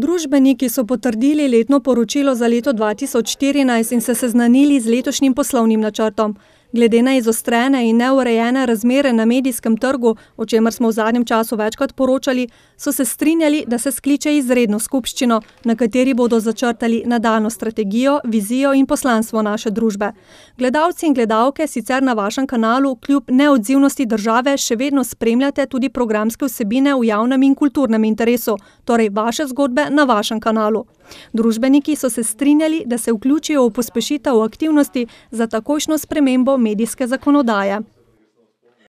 Družbeniki so potrdili letno poročilo za leto 2014 in se seznanili z letošnjim poslovnim načrtom. Glede na izostrene in neurejene razmere na medijskem trgu, o čemer smo v zadnjem času večkrat poročali, so se strinjali, da se skliče izredno skupščino, na kateri bodo začrtali nadaljno strategijo, vizijo in poslanstvo naše družbe. Gledalci in gledalke sicer na vašem kanalu kljub neodzivnosti države še vedno spremljate tudi programske vsebine v javnem in kulturnem interesu, torej vaše zgodbe na vašem kanalu. Družbeniki so se strinjali, da se vključijo v pospešitev aktivnosti za takošno spremembo medijske zakonodaje.